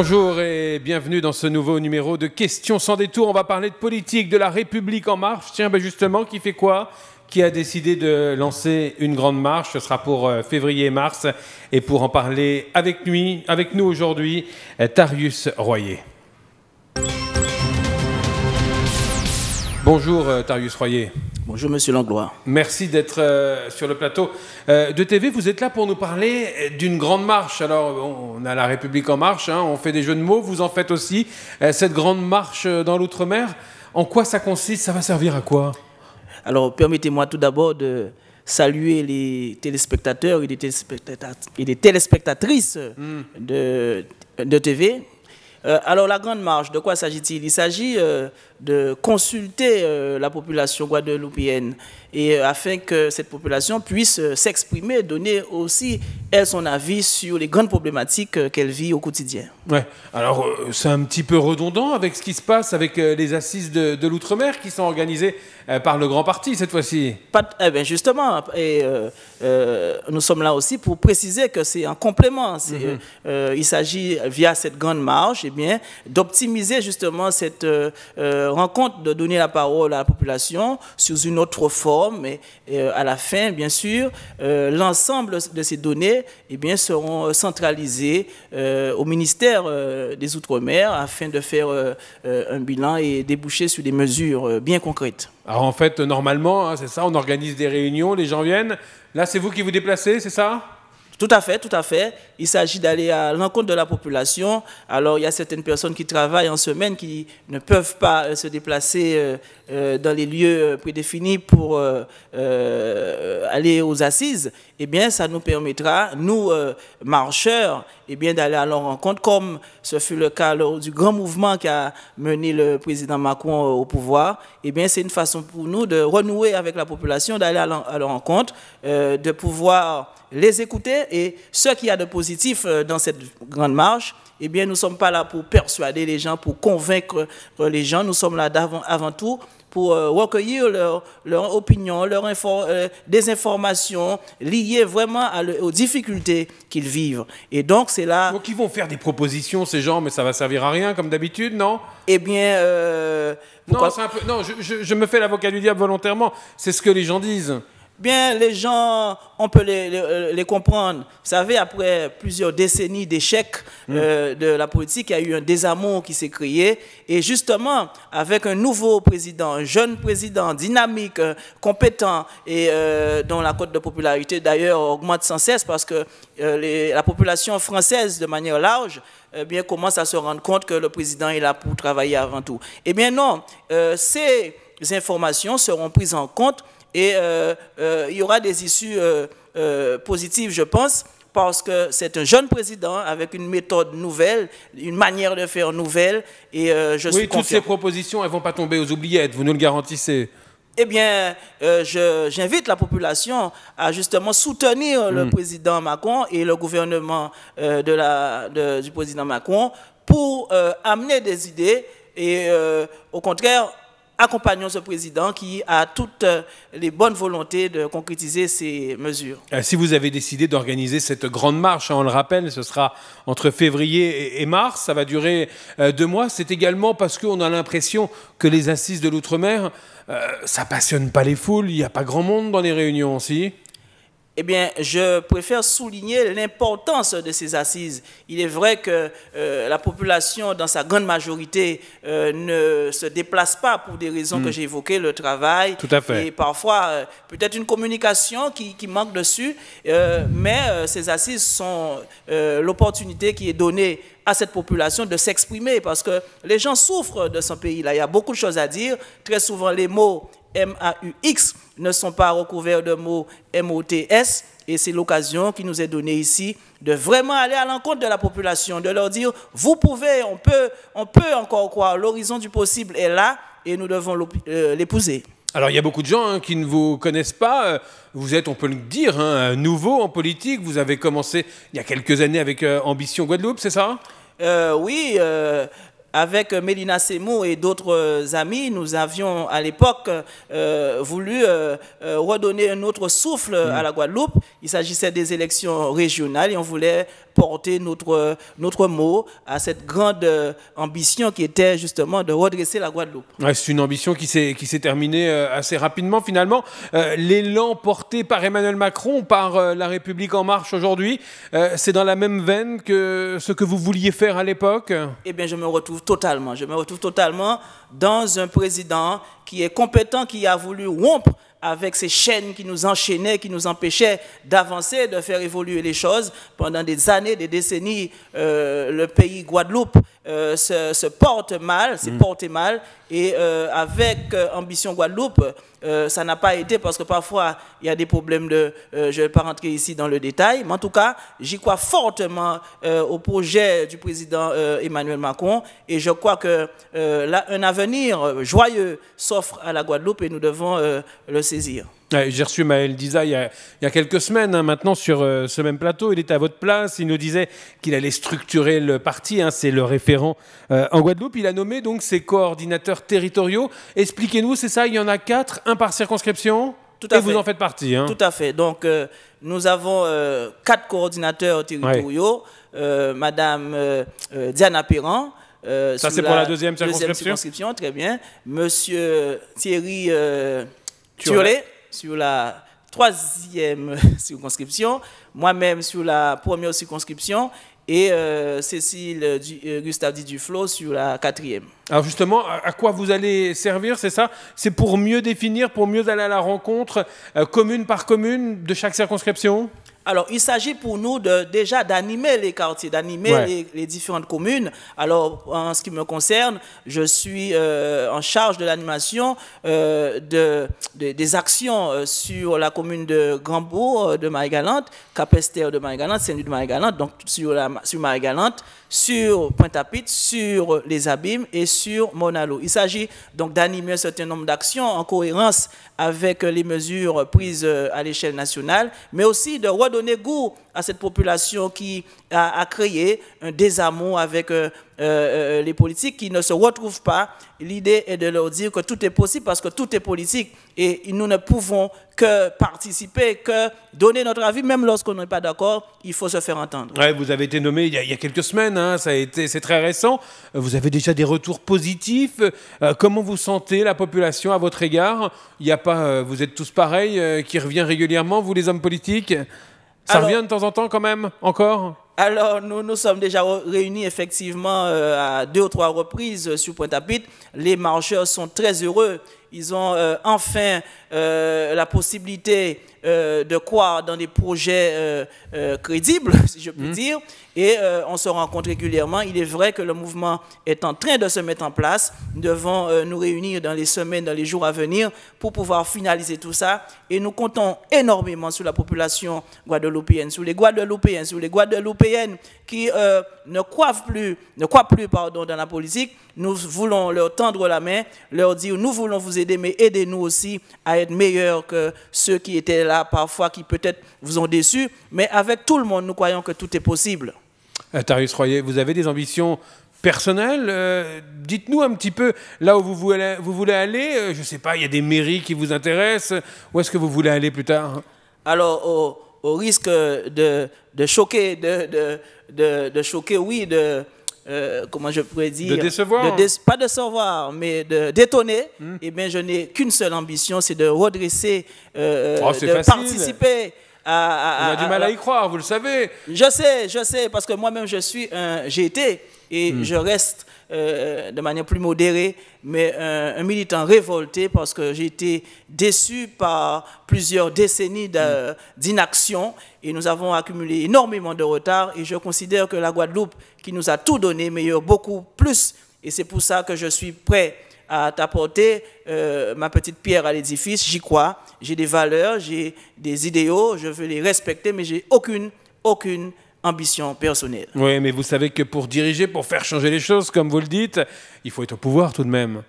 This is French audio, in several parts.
Bonjour et bienvenue dans ce nouveau numéro de Questions sans détour. On va parler de politique, de la République en marche. Tiens, ben justement, qui fait quoi qui a décidé de lancer une grande marche. Ce sera pour euh, février mars. Et pour en parler avec, avec nous aujourd'hui, euh, Tarius Royer. Bonjour euh, Tarius Royer. Bonjour Monsieur Langlois. Merci d'être euh, sur le plateau euh, de TV. Vous êtes là pour nous parler euh, d'une grande marche. Alors on a la République en marche, hein, on fait des jeux de mots, vous en faites aussi. cette grande marche dans l'outre-mer, en quoi ça consiste Ça va servir à quoi Alors permettez-moi tout d'abord de saluer les téléspectateurs et les, téléspectatrices hmm. de, de, TV. alors la grande marche, de quoi s'agit-il Il, Il s'agit de consulter euh, la population guadeloupéenne et euh, afin que cette population puisse euh, s'exprimer, donner aussi elle son avis sur les grandes problématiques qu'elle vit au quotidien. Ouais. Alors c'est un petit peu redondant avec ce qui se passe avec les assises de, l'outre-mer qui sont organisées par le grand parti cette fois-ci. Eh bien, justement, et, nous sommes là aussi pour préciser que c'est un complément. Mhm. il s'agit via cette grande marche, et eh bien d'optimiser justement cette euh, compte de donner la parole à la population sous une autre forme. Et, euh, à la fin, bien sûr, euh, l'ensemble de ces données eh bien, seront centralisées au ministère des Outre-mer afin de faire un bilan et déboucher sur des mesures bien concrètes. Alors en fait, normalement, hein, c'est ça, on organise des réunions, les gens viennent. Là, c'est vous qui vous déplacez, c'est ça tout à fait, tout à fait. Il s'agit d'aller à l'encontre de la population. Alors, il y a certaines personnes qui travaillent en semaine, qui ne peuvent pas euh, se déplacer euh, euh, dans les lieux prédéfinis pour aller aux assises. Eh bien, ça nous permettra, nous, marcheurs, eh bien, d'aller à leur rencontre, comme ce fut le cas lors du grand mouvement qui a mené le président Macron au pouvoir. Eh bien, c'est une façon pour nous de renouer avec la population, d'aller à leur rencontre, de pouvoir les écouter et ce qui y a de positif euh, dans cette grande marche, eh bien, nous ne sommes pas là pour persuader les gens, pour convaincre euh, les gens. Nous sommes là avant, tout pour euh, recueillir leur, opinion, leur info, informations liées vraiment aux difficultés qu'ils vivent. Et donc, c'est là... Donc, ils vont faire des propositions, ces gens, mais ça va servir à rien, comme d'habitude, non Eh bien... non, je me fais l'avocat du diable volontairement. C'est ce que les gens disent bien les gens, on peut euh, les, comprendre. Vous savez, après plusieurs décennies d'échecs mm. euh, de la politique, il y a eu un désamour qui s'est créé. Et justement, avec un nouveau président, un jeune président, dynamique, euh, compétent, et dont la cote de popularité d'ailleurs augmente sans cesse parce que la population française, de manière large, bien, commence à se rendre compte que le président est là pour travailler avant tout. Eh bien non, ces informations seront prises en compte et euh, euh, il y aura des issues euh, positives, je pense, parce que c'est un jeune président avec une méthode nouvelle, une manière de faire nouvelle. Et je oui, toutes ces propositions, elles ne vont pas tomber aux oubliettes, vous nous le garantissez eh bien, j'invite la population à justement soutenir le mm. président Macron et le gouvernement de la, du président Macron pour amener des idées et au contraire accompagnons ce président qui a toutes euh, les bonnes volontés de concrétiser ces mesures. Euh, si vous avez décidé d'organiser cette grande marche, hein, on le rappelle, ce sera entre février et mars, ça va durer euh, deux mois, c'est également parce qu'on a l'impression que les assises de l'outre-mer, ça passionne pas les foules, il n'y a pas grand monde dans les réunions aussi eh bien, je préfère souligner l'importance de ces assises. Il est vrai que euh, la population, dans sa grande majorité, euh, ne se déplace pas pour des raisons que hmm. j'ai évoquées, le travail. Tout à fait. Et parfois, euh, peut-être une communication qui, manque dessus, mais ces assises sont l'opportunité qui est donnée à cette population de s'exprimer parce que les gens souffrent de son pays. Là, il y a beaucoup de choses à dire. Très souvent, les mots M-A-U-X, ne sont pas recouverts de mots M-O-T-S. Et c'est l'occasion qui nous est donnée ici de vraiment aller à l'encontre de la population, de leur dire, vous pouvez, on peut, on peut encore croire, l'horizon du possible est là et nous devons euh, l'épouser. Alors il y a beaucoup de gens hein, qui ne vous connaissent pas. Euh, vous êtes, on peut le dire, hein, euh, nouveau en politique. Vous avez commencé il y a quelques années avec Ambition Guadeloupe, c'est ça Oui avec Mélina Semou et d'autres euh, amis, nous avions à l'époque euh, voulu euh, redonner un autre souffle mm. à la Guadeloupe. Il s'agissait des élections régionales et on voulait porter notre, notre mot à cette grande ambition qui était justement de redresser la Guadeloupe. C'est une ambition qui s'est terminée assez rapidement finalement. L'élan porté par Emmanuel Macron, par La République en marche aujourd'hui, C'est dans la même veine que ce que vous vouliez faire à l'époque Eh bien, je me retrouve totalement. Je me retrouve totalement dans un président qui est compétent, qui a voulu rompre avec ces chaînes qui nous enchaînaient, qui nous empêchaient d'avancer, de faire évoluer les choses. Pendant des années, des décennies, euh, le pays Guadeloupe euh, se, porte mal, s'est mm. porté mal. Et euh, avec Ambition Guadeloupe, ça n'a pas été parce que parfois il y a des problèmes de... je ne vais pas rentrer ici dans le détail, mais en tout cas, j'y crois fortement au projet du président Emmanuel Macron. Et je crois que là, un avenir joyeux s'offre à la Guadeloupe et nous devons le saisir. J'ai reçu Maël Diza il y a, quelques semaines hein, maintenant sur euh, ce même plateau. Il était à votre place. Il nous disait qu'il allait structurer le parti. Hein. c'est le référent euh, en Guadeloupe. Il a nommé donc ses coordinateurs territoriaux. Expliquez-nous, c'est ça Il y en a quatre, un par circonscription et vous en faites partie. Hein. Tout à fait. Donc, euh, nous avons quatre coordinateurs territoriaux. Madame Diana Perrin, ça, c'est pour la, deuxième, circonscription. Très bien. Monsieur Thierry Turlet sur la troisième circonscription, moi-même sur la première circonscription et euh, Cécile du, euh, Gustave sur la quatrième. Alors justement, à, quoi vous allez servir, c'est ça C'est pour mieux définir, pour mieux aller à la rencontre, euh, commune par commune, de chaque circonscription alors, il s'agit pour nous de, déjà d'animer les quartiers, d'animer les, différentes communes. Alors, en ce qui me concerne, je suis euh, en charge de l'animation euh, des actions euh, sur la commune de Grandbourg, de Marie-Galante, Capester de Marie-Galante, saint de Marie-Galante, donc sur, sur Marie-Galante, sur Pointe-à-Pitre, sur les Abîmes et sur Monalo. Il s'agit donc d'animer un certain nombre d'actions en cohérence avec les mesures prises à l'échelle nationale, mais aussi de donner goût à cette population qui a, créé un désamour avec euh, euh, les politiques qui ne se retrouvent pas. L'idée est de leur dire que tout est possible parce que tout est politique et nous ne pouvons que participer, que donner notre avis, même lorsqu'on n'est pas d'accord, il faut se faire entendre. vous avez été nommé il y a, quelques semaines, hein, ça a été, c'est très récent. Euh, vous avez déjà des retours positifs. comment vous sentez la population à votre égard Il n'y a pas, vous êtes tous pareils, qui revient régulièrement, vous les hommes politiques ça revient de temps en temps quand même, encore alors, nous nous sommes déjà réunis effectivement euh, à deux ou trois reprises euh, sur Pointe-à-Pitre. Les marcheurs sont très heureux. Ils ont euh, enfin la possibilité de croire dans des projets crédibles, si je puis mm. dire. Et on se rencontre régulièrement. Il est vrai que le mouvement est en train de se mettre en place. Nous devons nous réunir dans les semaines, dans les jours à venir pour pouvoir finaliser tout ça. Et nous comptons énormément sur la population guadeloupéenne, sur les Guadeloupéens, sur les Guadeloupéens qui euh, ne croient plus, ne croient plus pardon, dans la politique, nous voulons leur tendre la main, leur dire nous voulons vous aider, mais aidez-nous aussi à être meilleurs que ceux qui étaient là parfois, qui peut-être vous ont déçu, Mais avec tout le monde, nous croyons que tout est possible. Euh, Tarius Royer, vous avez des ambitions personnelles, euh, Dites-nous un petit peu là où vous voulez, vous voulez aller. je ne sais pas, il y a des mairies qui vous intéressent. Où est-ce que vous voulez aller plus tard Alors, au risque de, de choquer, de, de, de, choquer, oui, de, euh, comment je pourrais dire De décevoir. pas de savoir, mais de détonner. Hmm. Eh bien, je n'ai qu'une seule ambition, c'est de redresser, euh, oh, euh, de participer. À, On a du mal à y croire, vous le savez. Je sais, je sais, parce que moi-même, je suis un, j'ai été et hmm. je reste euh, de manière plus modérée, mais un, militant révolté parce que j'ai été déçu par plusieurs décennies d'inaction et nous avons accumulé énormément de retard et je considère que la Guadeloupe, qui nous a tout donné, meilleur beaucoup plus et c'est pour ça que je suis prêt à t'apporter euh, ma petite pierre à l'édifice. J'y crois. J'ai des valeurs, j'ai des idéaux, je veux les respecter, mais j'ai aucune, aucune ambition personnelle. Oui, mais vous savez que pour diriger, pour faire changer les choses, comme vous le dites, il faut être au pouvoir tout de même.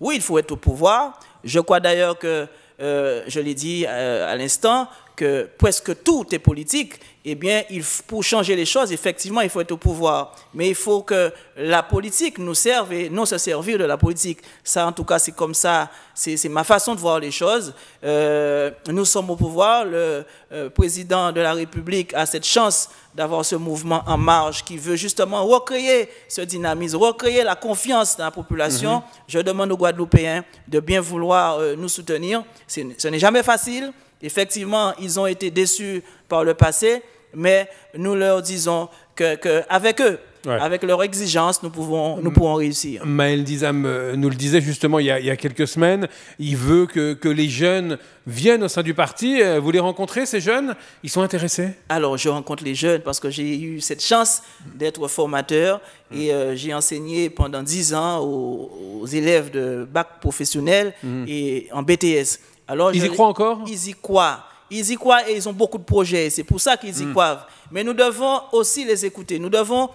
Oui, il faut être au pouvoir. Je crois d'ailleurs que, euh, je l'ai dit euh, à l'instant, que presque tout est politique. Eh bien, il, pour changer les choses, effectivement, il faut être au pouvoir. Mais il faut que la politique nous serve et non se servir de la politique. Ça, en tout cas, c'est comme ça, c'est ma façon de voir les choses. Euh, nous sommes au pouvoir, le euh, président de la République a cette chance d'avoir ce mouvement en marge qui veut justement recréer ce dynamisme, recréer la confiance dans la population. Mhm. Je demande aux Guadeloupéens de bien vouloir euh, nous soutenir. Ce n'est jamais facile. Effectivement, ils ont été déçus par le passé, mais nous leur disons qu'avec que eux, avec leur exigence, nous, pouvons, nous mm. pourrons réussir. Maël Dizam euh, nous le disait justement il y a, il y a quelques semaines, il veut que, que, les jeunes viennent au sein du parti. Euh, vous les rencontrez, ces jeunes Ils sont intéressés Alors, je rencontre les jeunes parce que j'ai eu cette chance d'être formateur mm. et euh, j'ai enseigné pendant 10 ans aux, élèves de bac professionnel mm. et en BTS. Alors, ils y croient encore Ils y croient. Ils y croient et ils ont beaucoup de projets. C'est pour ça qu'ils y croient. Mais nous devons aussi les écouter. Nous devons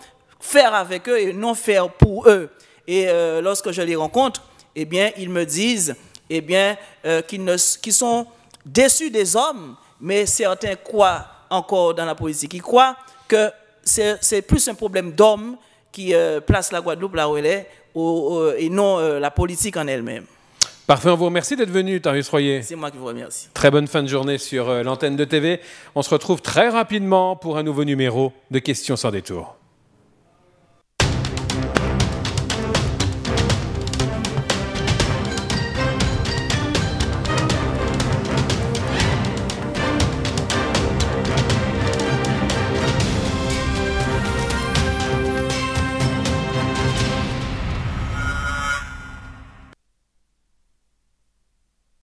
faire avec eux et non faire pour eux. Et euh, lorsque je les rencontre, eh bien, ils me disent eh bien, euh, qu'ils sont déçus des hommes, mais certains croient encore dans la politique. Ils croient que c'est plus un problème d'hommes qui euh, place la Guadeloupe là où elle est et non la politique en elle-même. Parfait, on vous remercie d'être venu, Tarius Royer. C'est moi qui vous remercie. Très bonne fin de journée sur l'antenne de TV. On se retrouve très rapidement pour un nouveau numéro de Questions sans détour.